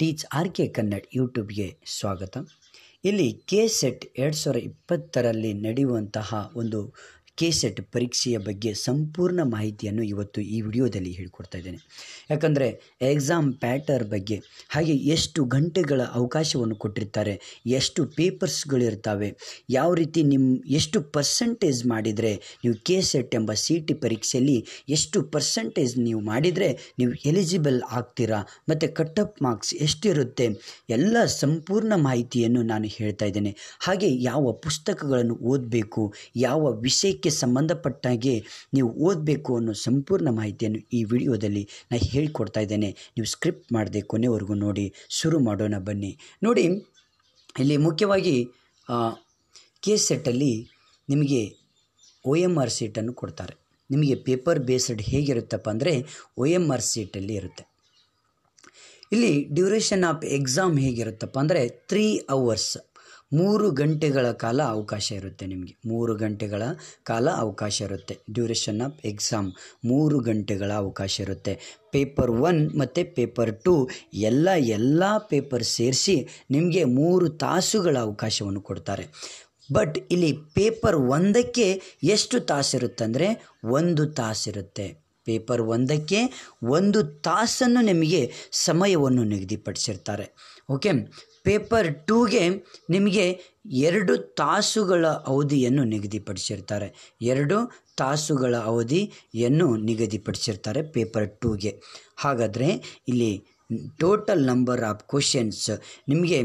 teach R K Kannada ಯೂಟ್ಯೂಬ್ಗೆ ಸ್ವಾಗತ ಇಲ್ಲಿ ಕೆ ಸೆಟ್ ಎರಡು ಸಾವಿರ ಇಪ್ಪತ್ತರಲ್ಲಿ ನಡೆಯುವಂತಹ ಒಂದು ಕೆಸೆಟ್ ಪರೀಕ್ಷೆಯ ಬಗ್ಗೆ ಸಂಪೂರ್ಣ ಮಾಹಿತಿಯನ್ನು ಇವತ್ತು ಈ ವಿಡಿಯೋದಲ್ಲಿ ಹೇಳಿಕೊಡ್ತಾ ಇದ್ದೇನೆ ಯಾಕಂದರೆ ಎಕ್ಸಾಮ್ ಪ್ಯಾಟರ್ ಬಗ್ಗೆ ಹಾಗೆ ಎಷ್ಟು ಗಂಟೆಗಳ ಅವಕಾಶವನ್ನು ಕೊಟ್ಟಿರ್ತಾರೆ ಎಷ್ಟು ಪೇಪರ್ಸ್ಗಳಿರ್ತಾವೆ ಯಾವ ರೀತಿ ನಿಮ್ಮ ಎಷ್ಟು ಪರ್ಸೆಂಟೇಜ್ ಮಾಡಿದರೆ ನೀವು ಕೆ ಸೆಟ್ ಎಂಬ ಸಿ ಟಿ ಪರೀಕ್ಷೆಯಲ್ಲಿ ಎಷ್ಟು ಪರ್ಸೆಂಟೇಜ್ ನೀವು ಮಾಡಿದರೆ ನೀವು ಎಲಿಜಿಬಲ್ ಆಗ್ತೀರಾ ಮತ್ತು ಕಟ್ ಅಪ್ ಮಾರ್ಕ್ಸ್ ಎಷ್ಟಿರುತ್ತೆ ಎಲ್ಲ ಸಂಪೂರ್ಣ ಮಾಹಿತಿಯನ್ನು ನಾನು ಹೇಳ್ತಾ ಇದ್ದೇನೆ ಹಾಗೆ ಯಾವ ಪುಸ್ತಕಗಳನ್ನು ಓದಬೇಕು ಯಾವ ವಿಷಯ ಇದಕ್ಕೆ ಸಂಬಂಧಪಟ್ಟಾಗೆ ನೀವು ಓದಬೇಕು ಅನ್ನೋ ಸಂಪೂರ್ಣ ಮಾಹಿತಿಯನ್ನು ಈ ವಿಡಿಯೋದಲ್ಲಿ ನಾನು ಹೇಳಿಕೊಡ್ತಾ ಇದ್ದೇನೆ ನೀವು ಸ್ಕ್ರಿಪ್ಟ್ ಮಾಡದೆ ಕೊನೆವರೆಗೂ ನೋಡಿ ಶುರು ಮಾಡೋಣ ಬನ್ನಿ ನೋಡಿ ಇಲ್ಲಿ ಮುಖ್ಯವಾಗಿ ಕೇಸ್ ಸೆಟ್ಟಲ್ಲಿ ನಿಮಗೆ ಒ ಎಮ್ ಆರ್ ಸೀಟನ್ನು ಕೊಡ್ತಾರೆ ನಿಮಗೆ ಪೇಪರ್ ಬೇಸ್ಡ್ ಹೇಗಿರುತ್ತಪ್ಪ ಅಂದರೆ ಒ ಎಮ್ ಆರ್ ಸೀಟಲ್ಲಿ ಇರುತ್ತೆ ಇಲ್ಲಿ ಡ್ಯೂರೇಷನ್ ಆಫ್ ಎಕ್ಸಾಮ್ ಹೇಗಿರುತ್ತಪ್ಪ ಅಂದರೆ ತ್ರೀ ಅವರ್ಸ್ ಮೂರು ಗಂಟೆಗಳ ಕಾಲ ಅವಕಾಶ ಇರುತ್ತೆ ನಿಮಗೆ ಮೂರು ಗಂಟೆಗಳ ಕಾಲ ಅವಕಾಶ ಇರುತ್ತೆ ಡ್ಯೂರೇಷನ್ ಆಫ್ ಎಕ್ಸಾಮ್ ಮೂರು ಗಂಟೆಗಳ ಅವಕಾಶ ಇರುತ್ತೆ ಪೇಪರ್ ಒನ್ ಮತ್ತು ಪೇಪರ್ ಟು ಎಲ್ಲ ಎಲ್ಲ ಪೇಪರ್ ಸೇರಿಸಿ ನಿಮಗೆ ಮೂರು ತಾಸುಗಳ ಅವಕಾಶವನ್ನು ಕೊಡ್ತಾರೆ ಬಟ್ ಇಲ್ಲಿ ಪೇಪರ್ ಒಂದಕ್ಕೆ ಎಷ್ಟು ತಾಸಿರುತ್ತಂದರೆ ಒಂದು ತಾಸಿರುತ್ತೆ ಪೇಪರ್ ಒಂದಕ್ಕೆ ಒಂದು ತಾಸನ್ನು ನಿಮಗೆ ಸಮಯವನ್ನು ನಿಗದಿಪಡಿಸಿರ್ತಾರೆ ಓಕೆ ಪೇಪರ್ ಟೂಗೆ ನಿಮಗೆ ಎರಡು ತಾಸುಗಳ ಅವಧಿಯನ್ನು ನಿಗದಿಪಡಿಸಿರ್ತಾರೆ ಎರಡು ತಾಸುಗಳ ಅವಧಿಯನ್ನು ನಿಗದಿಪಡಿಸಿರ್ತಾರೆ ಪೇಪರ್ ಟೂಗೆ ಹಾಗಾದರೆ ಇಲ್ಲಿ ಟೋಟಲ್ ನಂಬರ್ ಆಫ್ ಕ್ವಶನ್ಸ್ ನಿಮಗೆ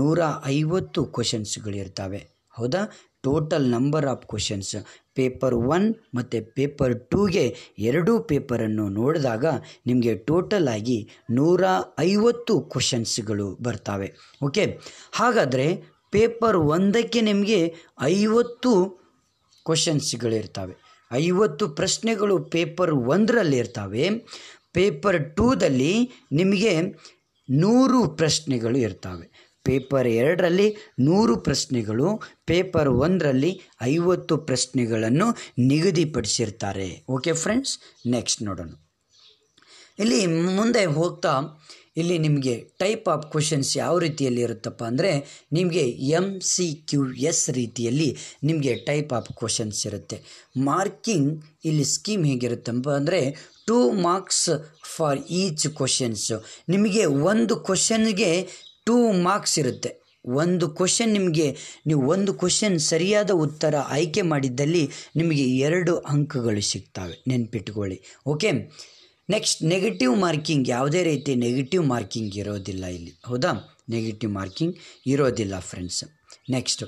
ನೂರ ಐವತ್ತು ಕ್ವಶನ್ಸ್ಗಳಿರ್ತವೆ ಹೌದಾ total number of questions paper one ಮತ್ತು ಪೇಪರ್ ಟೂಗೆ ಎರಡೂ ಪೇಪರನ್ನು ನೋಡಿದಾಗ ನಿಮಗೆ ಟೋಟಲ್ ಆಗಿ ನೂರ ಐವತ್ತು ಕ್ವಶನ್ಸ್ಗಳು ಬರ್ತವೆ ಓಕೆ ಹಾಗಾದರೆ ಪೇಪರ್ ಒಂದಕ್ಕೆ ನಿಮಗೆ ಐವತ್ತು ಕ್ವಶನ್ಸ್ಗಳಿರ್ತವೆ ಐವತ್ತು ಪ್ರಶ್ನೆಗಳು ಪೇಪರ್ ಒಂದರಲ್ಲಿ ಇರ್ತವೆ ಪೇಪರ್ ಟೂದಲ್ಲಿ ನಿಮಗೆ ನೂರು ಪ್ರಶ್ನೆಗಳು ಇರ್ತವೆ ಪೇಪರ್ ಎರಡರಲ್ಲಿ ನೂರು ಪ್ರಶ್ನೆಗಳು ಪೇಪರ್ ಒಂದರಲ್ಲಿ ಐವತ್ತು ಪ್ರಶ್ನೆಗಳನ್ನು ನಿಗದಿಪಡಿಸಿರ್ತಾರೆ ಓಕೆ ಫ್ರೆಂಡ್ಸ್ ನೆಕ್ಸ್ಟ್ ನೋಡೋಣ ಇಲ್ಲಿ ಮುಂದೆ ಹೋಗ್ತಾ ಇಲ್ಲಿ ನಿಮಗೆ ಟೈಪ್ ಆಫ್ ಕ್ವಶನ್ಸ್ ಯಾವ ರೀತಿಯಲ್ಲಿ ಇರುತ್ತಪ್ಪ ಅಂದರೆ ನಿಮಗೆ ಎಮ್ ಸಿ ಕ್ಯೂ ಎಸ್ ರೀತಿಯಲ್ಲಿ ನಿಮಗೆ ಟೈಪ್ ಆಫ್ ಕ್ವಶನ್ಸ್ ಇರುತ್ತೆ ಮಾರ್ಕಿಂಗ್ ಇಲ್ಲಿ ಸ್ಕೀಮ್ ಹೇಗಿರುತ್ತಪ್ಪ ಅಂದರೆ two marks for each questions ನಿಮಗೆ ಒಂದು ಕ್ವಶನ್ಗೆ ಟೂ ಮಾರ್ಕ್ಸ್ ಇರುತ್ತೆ ಒಂದು ಕ್ವಶನ್ ನಿಮಗೆ ನೀವು ಒಂದು ಕ್ವಶನ್ ಸರಿಯಾದ ಉತ್ತರ ಆಯ್ಕೆ ಮಾಡಿದ್ದಲ್ಲಿ ನಿಮಗೆ ಎರಡು ಅಂಕಗಳು ಸಿಗ್ತವೆ ನೆನ್ಪಿಟ್ಕೊಳ್ಳಿ ಓಕೆ ನೆಕ್ಸ್ಟ್ ನೆಗೆಟಿವ್ ಮಾರ್ಕಿಂಗ್ ಯಾವುದೇ ರೀತಿ ನೆಗೆಟಿವ್ ಮಾರ್ಕಿಂಗ್ ಇರೋದಿಲ್ಲ ಇಲ್ಲಿ ಹೌದಾ ನೆಗೆಟಿವ್ ಮಾರ್ಕಿಂಗ್ ಇರೋದಿಲ್ಲ friends next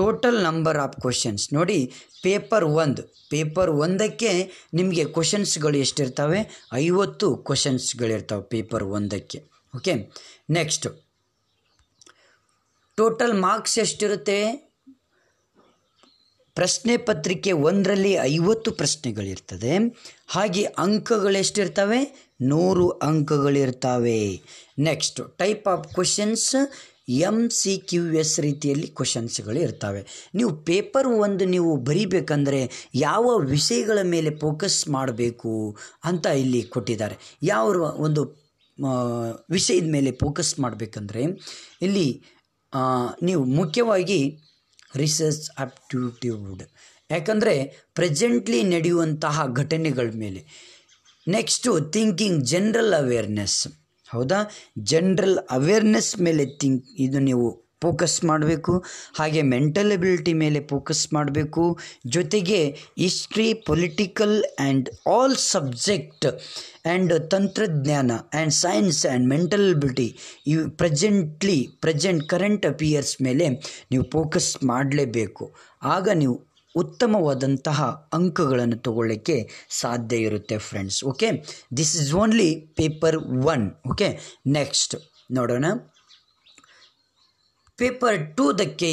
total number of questions ನೋಡಿ ಪೇಪರ್ ಒಂದು ಪೇಪರ್ ಒಂದಕ್ಕೆ ನಿಮಗೆ ಕ್ವಶನ್ಸ್ಗಳು ಎಷ್ಟಿರ್ತವೆ ಐವತ್ತು ಕ್ವಶನ್ಸ್ಗಳಿರ್ತವೆ ಪೇಪರ್ ಒಂದಕ್ಕೆ ಓಕೆ ನೆಕ್ಸ್ಟು ಟೋಟಲ್ ಮಾರ್ಕ್ಸ್ ಎಷ್ಟಿರುತ್ತೆ ಪ್ರಶ್ನೆ ಪತ್ರಿಕೆ ಒಂದರಲ್ಲಿ ಐವತ್ತು ಪ್ರಶ್ನೆಗಳಿರ್ತದೆ ಹಾಗೆ ಅಂಕಗಳೆಷ್ಟಿರ್ತವೆ ನೂರು ಅಂಕಗಳಿರ್ತವೆ next type of questions M C Q S ರೀತಿಯಲ್ಲಿ ಕ್ವಶನ್ಸ್ಗಳು ಇರ್ತವೆ ನೀವು ಪೇಪರ್ ಒಂದು ನೀವು ಬರೀಬೇಕಂದ್ರೆ ಯಾವ ವಿಷಯಗಳ ಮೇಲೆ ಫೋಕಸ್ ಮಾಡಬೇಕು ಅಂತ ಇಲ್ಲಿ ಕೊಟ್ಟಿದ್ದಾರೆ ಯಾವ ಒಂದು ವಿಷಯದ ಮೇಲೆ ಫೋಕಸ್ ಮಾಡಬೇಕಂದ್ರೆ ಇಲ್ಲಿ ನೀವು ಮುಖ್ಯವಾಗಿ ರಿಸರ್ಚ್ ಆಪ್ಟಿಟ್ಯೂಡ್ ಯಾಕಂದರೆ ಪ್ರೆಸೆಂಟ್ಲಿ ನಡೆಯುವಂತಹ ಘಟನೆಗಳ ಮೇಲೆ ನೆಕ್ಸ್ಟು ಥಿಂಕಿಂಗ್ ಜನ್ರಲ್ ಅವೇರ್ನೆಸ್ ಹೌದಾ ಜನ್ರಲ್ ಅವೇರ್ನೆಸ್ ಮೇಲೆ ಥಿಂಕ್ ಇದು ನೀವು ಫೋಕಸ್ ಮಾಡಬೇಕು ಹಾಗೆ ಮೆಂಟಲ್ ಎಬಿಲಿಟಿ ಮೇಲೆ ಫೋಕಸ್ ಮಾಡಬೇಕು ಜೊತೆಗೆ history political and all subject and ತಂತ್ರಜ್ಞಾನ and science and mental ability ಇವು ಪ್ರೆಸೆಂಟ್ಲಿ ಪ್ರೆಸೆಂಟ್ ಕರೆಂಟ್ ಅಫಿಯರ್ಸ್ ಮೇಲೆ ನೀವು ಫೋಕಸ್ ಮಾಡಲೇಬೇಕು ಆಗ ನೀವು ಉತ್ತಮವಾದಂತಹ ಅಂಕಗಳನ್ನು ತಗೊಳ್ಳೋಕ್ಕೆ ಸಾಧ್ಯ ಇರುತ್ತೆ friends okay this is only paper one okay next ನೋಡೋಣ ಪೇಪರ್ ಟೂದಕ್ಕೆ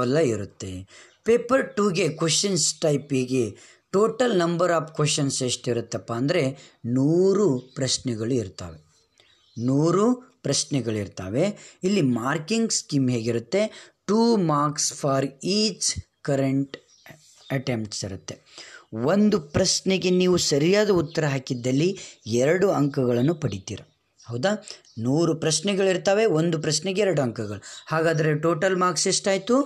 ಎಲ್ಲ ಇರುತ್ತೆ ಪೇಪರ್ ಟೂಗೆ ಕ್ವಶನ್ಸ್ ಟೈಪಿಗೆ ಟೋಟಲ್ ನಂಬರ್ ಆಫ್ ಕ್ವಶನ್ಸ್ ಎಷ್ಟಿರುತ್ತಪ್ಪ ಅಂದರೆ ನೂರು ಪ್ರಶ್ನೆಗಳು ಇರ್ತವೆ ನೂರು ಪ್ರಶ್ನೆಗಳಿರ್ತವೆ ಇಲ್ಲಿ ಮಾರ್ಕಿಂಗ್ ಸ್ಕೀಮ್ ಹೇಗಿರುತ್ತೆ two marks for each current attempts ಇರುತ್ತೆ ಒಂದು ಪ್ರಶ್ನೆಗೆ ನೀವು ಸರಿಯಾದ ಉತ್ತರ ಹಾಕಿದ್ದಲ್ಲಿ ಎರಡು ಅಂಕಗಳನ್ನು ಪಡಿತೀರ ಹೌದಾ ನೂರು ಪ್ರಶ್ನೆಗಳಿರ್ತವೆ ಒಂದು ಪ್ರಶ್ನೆಗೆ ಎರಡು ಅಂಕಗಳು ಹಾಗಾದರೆ ಟೋಟಲ್ ಮಾರ್ಕ್ಸ್ ಎಷ್ಟಾಯಿತು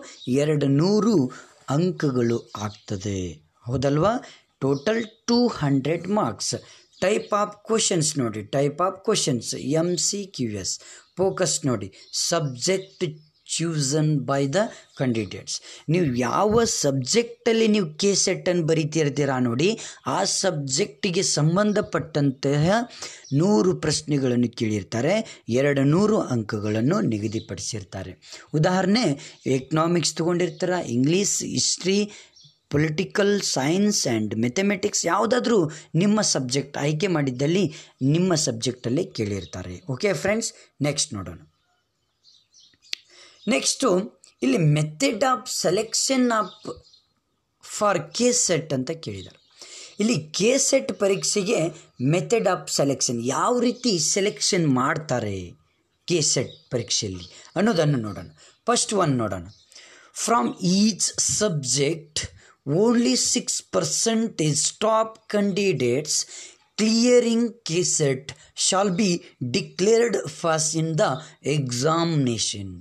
ಎರಡು ನೂರು ಅಂಕಗಳು ಆಗ್ತದೆ ಹೌದಲ್ವಾ total two hundred marks type of questions ನೋಡಿ type of questions M C Q S focus ನೋಡಿ subject chosen by the candidates ನೀವು ಯಾವ ಸಬ್ಜೆಕ್ಟಲ್ಲಿ ನೀವು ಕೆ ಸೆಟ್ಟನ್ನು ಬರೀತಿರ್ತೀರಾ ನೋಡಿ ಆ ಸಬ್ಜೆಕ್ಟಿಗೆ ಸಂಬಂಧಪಟ್ಟಂತಹ ನೂರು ಪ್ರಶ್ನೆಗಳನ್ನು ಕೇಳಿರ್ತಾರೆ ಎರಡು ನೂರು ಅಂಕಗಳನ್ನು ನಿಗದಿಪಡಿಸಿರ್ತಾರೆ ಉದಾಹರಣೆ ಎಕನಾಮಿಕ್ಸ್ ತೊಗೊಂಡಿರ್ತಾರ English history political science and mathematics ಯಾವುದಾದ್ರೂ ನಿಮ್ಮ ಸಬ್ಜೆಕ್ಟ್ ಆಯ್ಕೆ ಮಾಡಿದ್ದಲ್ಲಿ ನಿಮ್ಮ ಸಬ್ಜೆಕ್ಟಲ್ಲಿ ಕೇಳಿರ್ತಾರೆ ಓಕೆ ಫ್ರೆಂಡ್ಸ್ ನೆಕ್ಸ್ಟ್ ನೋಡೋಣ ನೆಕ್ಸ್ಟು ಇಲ್ಲಿ method of selection of for K set ಅಂತ ಕೇಳಿದರು ಇಲ್ಲಿ ಕೆ ಸೆಟ್ ಪರೀಕ್ಷೆಗೆ ಮೆಥಡ್ ಆಫ್ ಸೆಲೆಕ್ಷನ್ ಯಾವ ರೀತಿ ಸೆಲೆಕ್ಷನ್ ಮಾಡ್ತಾರೆ ಕೆ ಸೆಟ್ ಪರೀಕ್ಷೆಯಲ್ಲಿ ಅನ್ನೋದನ್ನು ನೋಡೋಣ ಫಸ್ಟ್ ಒನ್ ನೋಡೋಣ from each subject only six percentage top candidates clearing K set shall be declared pass in the examination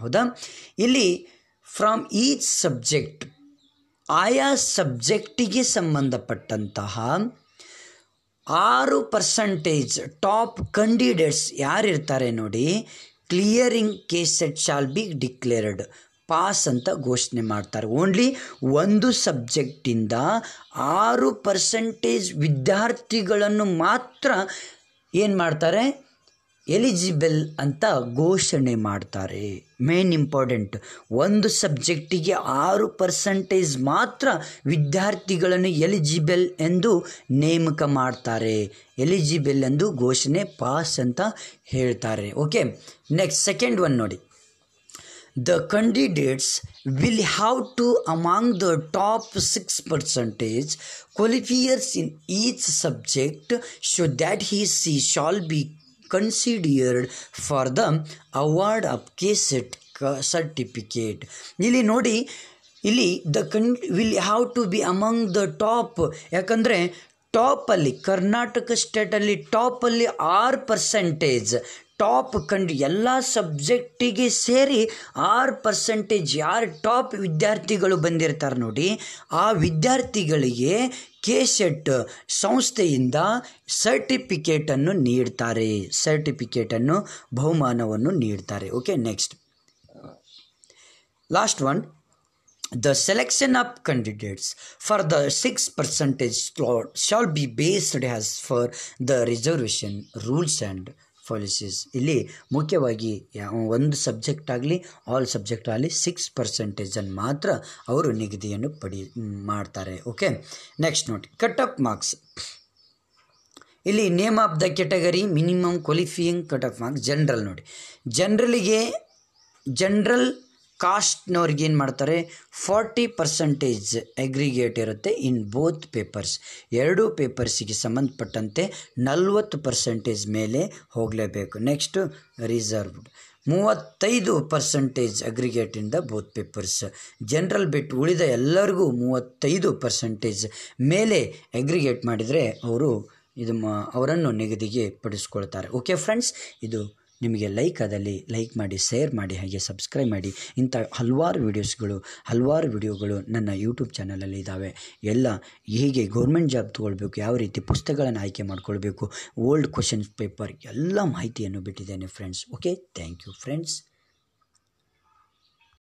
ಹೌದಾ ಇಲ್ಲಿ ಫ್ರಾಮ್ ಈಚ್ ಸಬ್ಜೆಕ್ಟ್ ಆಯಾ ಸಬ್ಜೆಕ್ಟಿಗೆ ಸಂಬಂಧಪಟ್ಟಂತಹ ಆರು ಪರ್ಸಂಟೇಜ್ ಟಾಪ್ ಕಂಡಿಡೇಟ್ಸ್ ಯಾರಿರ್ತಾರೆ ನೋಡಿ clearing K set shall be declared pass ಅಂತ ಘೋಷಣೆ ಮಾಡ್ತಾರೆ ಓನ್ಲಿ ಒಂದು ಸಬ್ಜೆಕ್ಟಿಂದ ಆರು ಪರ್ಸಂಟೇಜ್ ವಿದ್ಯಾರ್ಥಿಗಳನ್ನು ಮಾತ್ರ ಏನು ಮಾಡ್ತಾರೆ ಎಲಿಜಿಬಲ್ ಅಂತ ಘೋಷಣೆ ಮಾಡ್ತಾರೆ ಮೇನ್ ಇಂಪಾರ್ಟೆಂಟ್ ಒಂದು ಸಬ್ಜೆಕ್ಟಿಗೆ ಆರು ಪರ್ಸೆಂಟೇಜ್ ಮಾತ್ರ ವಿದ್ಯಾರ್ಥಿಗಳನ್ನು ಎಲಿಜಿಬಲ್ ಎಂದು ನೇಮಕ ಮಾಡ್ತಾರೆ ಎಲಿಜಿಬಲ್ ಎಂದು ಘೋಷಣೆ ಪಾಸ್ ಅಂತ ಹೇಳ್ತಾರೆ ಓಕೆ ನೆಕ್ಸ್ಟ್ ಸೆಕೆಂಡ್ ಒನ್ ನೋಡಿ the candidates will have to among the top six percentage qualifiers in each subject so that he see shall be considered for the award of ಕ certificate ಇಲ್ಲಿ ನೋಡಿ ಇಲ್ಲಿ the can will have to be among the top ಯಾಕಂದರೆ ಟಾಪಲ್ಲಿ ಕರ್ನಾಟಕ ಸ್ಟೇಟಲ್ಲಿ ಟಾಪಲ್ಲಿ ಆರು percentage top ಕಂಡು ಎಲ್ಲ ಸಬ್ಜೆಕ್ಟಿಗೆ ಸೇರಿ ಆರು ಪರ್ಸೆಂಟೇಜ್ ಯಾರು ಟಾಪ್ ವಿದ್ಯಾರ್ಥಿಗಳು ಬಂದಿರ್ತಾರೆ ನೋಡಿ ಆ ವಿದ್ಯಾರ್ಥಿಗಳಿಗೆ ಕೆ ಸೆಟ್ ಸಂಸ್ಥೆಯಿಂದ ಸರ್ಟಿಫಿಕೇಟನ್ನು ನೀಡ್ತಾರೆ ಸರ್ಟಿಫಿಕೇಟನ್ನು ಬಹುಮಾನವನ್ನು ನೀಡ್ತಾರೆ okay next last one the selection of candidates for the six percentage slot be based has for the reservation rules rules policies ಇಲ್ಲಿ ಮುಖ್ಯವಾಗಿ ಒಂದು ಸಬ್ಜೆಕ್ಟ್ ಆಗಲಿ ಆಲ್ ಸಬ್ಜೆಕ್ಟ್ ಆಗಲಿ ಸಿಕ್ಸ್ ಪರ್ಸೆಂಟೇಜನ್ನು ಮಾತ್ರ ಅವರು ನಿಗದಿಯನ್ನು ಪಡಿ ಮಾಡ್ತಾರೆ ಓಕೆ ನೆಕ್ಸ್ಟ್ ನೋಡಿ ಕಟ್ ಆಫ್ ಮಾರ್ಕ್ಸ್ ಇಲ್ಲಿ name of the category minimum qualifying cut off marks general ನೋಡಿ ಜನ್ರಲಿಗೆ ಜನರಲ್ ಕಾಸ್ಟ್ನವ್ರಿಗೆ ಏನು ಮಾಡ್ತಾರೆ ಫಾರ್ಟಿ ಪರ್ಸೆಂಟೇಜ್ ಎಗ್ರಿಗೇಟ್ ಇರುತ್ತೆ ಇನ್ ಬೋತ್ ಪೇಪರ್ಸ್ ಎರಡೂ ಪೇಪರ್ಸಿಗೆ ಸಂಬಂಧಪಟ್ಟಂತೆ ನಲ್ವತ್ತು ಪರ್ಸೆಂಟೇಜ್ ಮೇಲೆ ಹೋಗಲೇಬೇಕು ನೆಕ್ಸ್ಟು ರಿಸರ್ವ್ಡ್ ಮೂವತ್ತೈದು ಪರ್ಸೆಂಟೇಜ್ ಅಗ್ರಿಗೇಟಿಂದ ಬೋತ್ ಪೇಪರ್ಸ್ ಜನರಲ್ ಬಿಟ್ಟು ಉಳಿದ ಎಲ್ಲರಿಗೂ ಮೂವತ್ತೈದು ಪರ್ಸೆಂಟೇಜ್ ಮೇಲೆ ಅಗ್ರಿಗೇಟ್ ಮಾಡಿದರೆ ಅವರು ಇದು ಅವರನ್ನು ನಿಗದಿಗೆ ಪಡಿಸ್ಕೊಳ್ತಾರೆ ಓಕೆ ಫ್ರೆಂಡ್ಸ್ ಇದು ನಿಮಗೆ ಲೈಕ್ ಆದಲ್ಲಿ ಲೈಕ್ ಮಾಡಿ ಶೇರ್ ಮಾಡಿ ಹಾಗೆ ಸಬ್ಸ್ಕ್ರೈಬ್ ಮಾಡಿ ಇಂಥ ಹಲವಾರು ವೀಡಿಯೋಸ್ಗಳು ಹಲವಾರು ವಿಡಿಯೋಗಳು ನನ್ನ ಯೂಟ್ಯೂಬ್ ಚಾನಲಲ್ಲಿ ಇದ್ದಾವೆ ಎಲ್ಲ ಹೀಗೆ ಗೌರ್ಮೆಂಟ್ ಜಾಬ್ ತೊಗೊಳ್ಬೇಕು ಯಾವ ರೀತಿ ಪುಸ್ತಕಗಳನ್ನು ಆಯ್ಕೆ ಮಾಡಿಕೊಳ್ಬೇಕು ಓಲ್ಡ್ ಕ್ವಶನ್ಸ್ ಪೇಪರ್ ಎಲ್ಲ ಮಾಹಿತಿಯನ್ನು ಬಿಟ್ಟಿದ್ದೇನೆ friends okay thank you friends